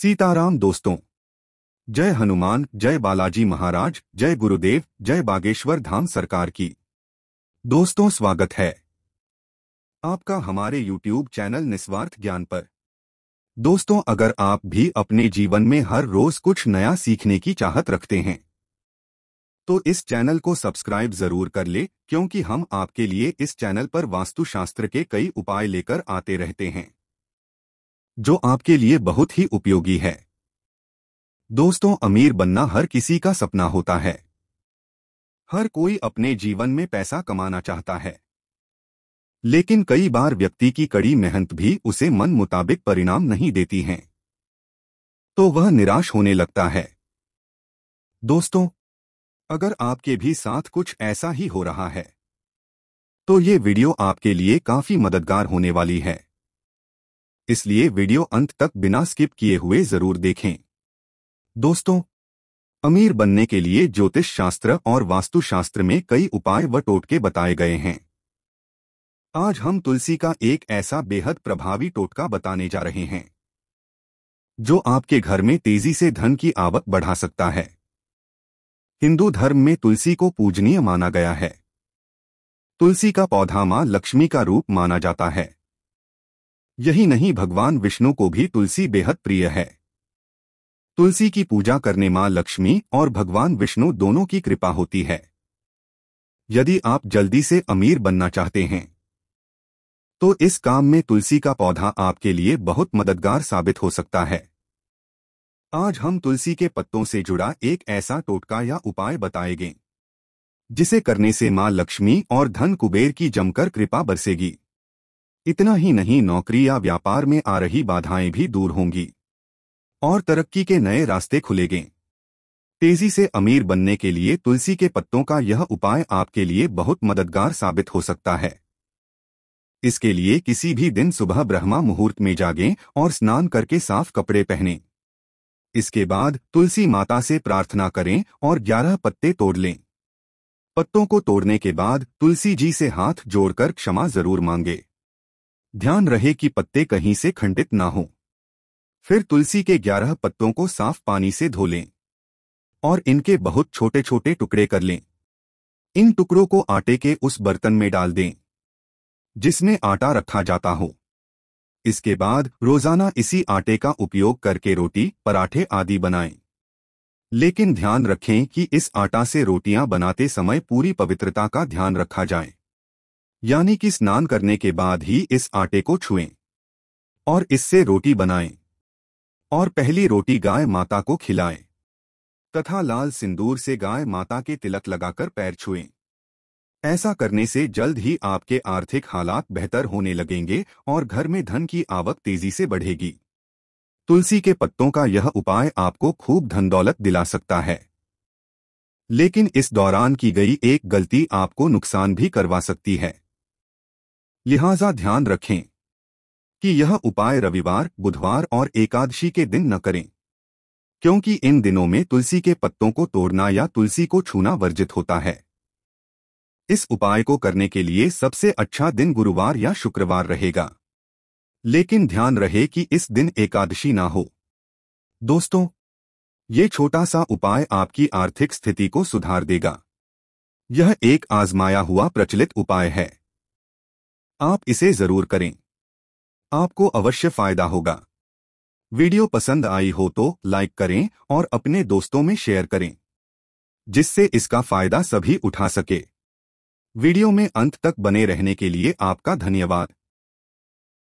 सीताराम दोस्तों जय हनुमान जय बालाजी महाराज जय गुरुदेव जय बागेश्वर धाम सरकार की दोस्तों स्वागत है आपका हमारे YouTube चैनल निस्वार्थ ज्ञान पर दोस्तों अगर आप भी अपने जीवन में हर रोज कुछ नया सीखने की चाहत रखते हैं तो इस चैनल को सब्सक्राइब जरूर कर ले क्योंकि हम आपके लिए इस चैनल पर वास्तुशास्त्र के कई उपाय लेकर आते रहते हैं जो आपके लिए बहुत ही उपयोगी है दोस्तों अमीर बनना हर किसी का सपना होता है हर कोई अपने जीवन में पैसा कमाना चाहता है लेकिन कई बार व्यक्ति की कड़ी मेहनत भी उसे मन मुताबिक परिणाम नहीं देती है तो वह निराश होने लगता है दोस्तों अगर आपके भी साथ कुछ ऐसा ही हो रहा है तो ये वीडियो आपके लिए काफी मददगार होने वाली है इसलिए वीडियो अंत तक बिना स्किप किए हुए जरूर देखें दोस्तों अमीर बनने के लिए ज्योतिष शास्त्र और वास्तुशास्त्र में कई उपाय व टोटके बताए गए हैं आज हम तुलसी का एक ऐसा बेहद प्रभावी टोटका बताने जा रहे हैं जो आपके घर में तेजी से धन की आवक बढ़ा सकता है हिंदू धर्म में तुलसी को पूजनीय माना गया है तुलसी का पौधा मां लक्ष्मी का रूप माना जाता है यही नहीं भगवान विष्णु को भी तुलसी बेहद प्रिय है तुलसी की पूजा करने मां लक्ष्मी और भगवान विष्णु दोनों की कृपा होती है यदि आप जल्दी से अमीर बनना चाहते हैं तो इस काम में तुलसी का पौधा आपके लिए बहुत मददगार साबित हो सकता है आज हम तुलसी के पत्तों से जुड़ा एक ऐसा टोटका या उपाय बताएंगे जिसे करने से मां लक्ष्मी और धन कुबेर की जमकर कृपा बरसेगी इतना ही नहीं नौकरी या व्यापार में आ रही बाधाएं भी दूर होंगी और तरक्की के नए रास्ते खुलेंगे तेजी से अमीर बनने के लिए तुलसी के पत्तों का यह उपाय आपके लिए बहुत मददगार साबित हो सकता है इसके लिए किसी भी दिन सुबह ब्रह्मा मुहूर्त में जागें और स्नान करके साफ कपड़े पहनें इसके बाद तुलसी माता से प्रार्थना करें और ग्यारह पत्ते तोड़ लें पत्तों को तोड़ने के बाद तुलसी जी से हाथ जोड़कर क्षमा जरूर मांगें ध्यान रहे कि पत्ते कहीं से खंडित ना हो फिर तुलसी के ग्यारह पत्तों को साफ पानी से धो लें और इनके बहुत छोटे छोटे टुकड़े कर लें इन टुकड़ों को आटे के उस बर्तन में डाल दें जिसमें आटा रखा जाता हो इसके बाद रोजाना इसी आटे का उपयोग करके रोटी पराठे आदि बनाएं। लेकिन ध्यान रखें कि इस आटा से रोटियां बनाते समय पूरी पवित्रता का ध्यान रखा जाए यानी कि स्नान करने के बाद ही इस आटे को छुएं और इससे रोटी बनाएं और पहली रोटी गाय माता को खिलाएं तथा लाल सिंदूर से गाय माता के तिलक लगाकर पैर छुएं ऐसा करने से जल्द ही आपके आर्थिक हालात बेहतर होने लगेंगे और घर में धन की आवक तेजी से बढ़ेगी तुलसी के पत्तों का यह उपाय आपको खूब धन दौलत दिला सकता है लेकिन इस दौरान की गई एक गलती आपको नुकसान भी करवा सकती है लिहाजा ध्यान रखें कि यह उपाय रविवार बुधवार और एकादशी के दिन न करें क्योंकि इन दिनों में तुलसी के पत्तों को तोड़ना या तुलसी को छूना वर्जित होता है इस उपाय को करने के लिए सबसे अच्छा दिन गुरुवार या शुक्रवार रहेगा लेकिन ध्यान रहे कि इस दिन एकादशी ना हो दोस्तों ये छोटा सा उपाय आपकी आर्थिक स्थिति को सुधार देगा यह एक आजमाया हुआ प्रचलित उपाय है आप इसे जरूर करें आपको अवश्य फायदा होगा वीडियो पसंद आई हो तो लाइक करें और अपने दोस्तों में शेयर करें जिससे इसका फायदा सभी उठा सके वीडियो में अंत तक बने रहने के लिए आपका धन्यवाद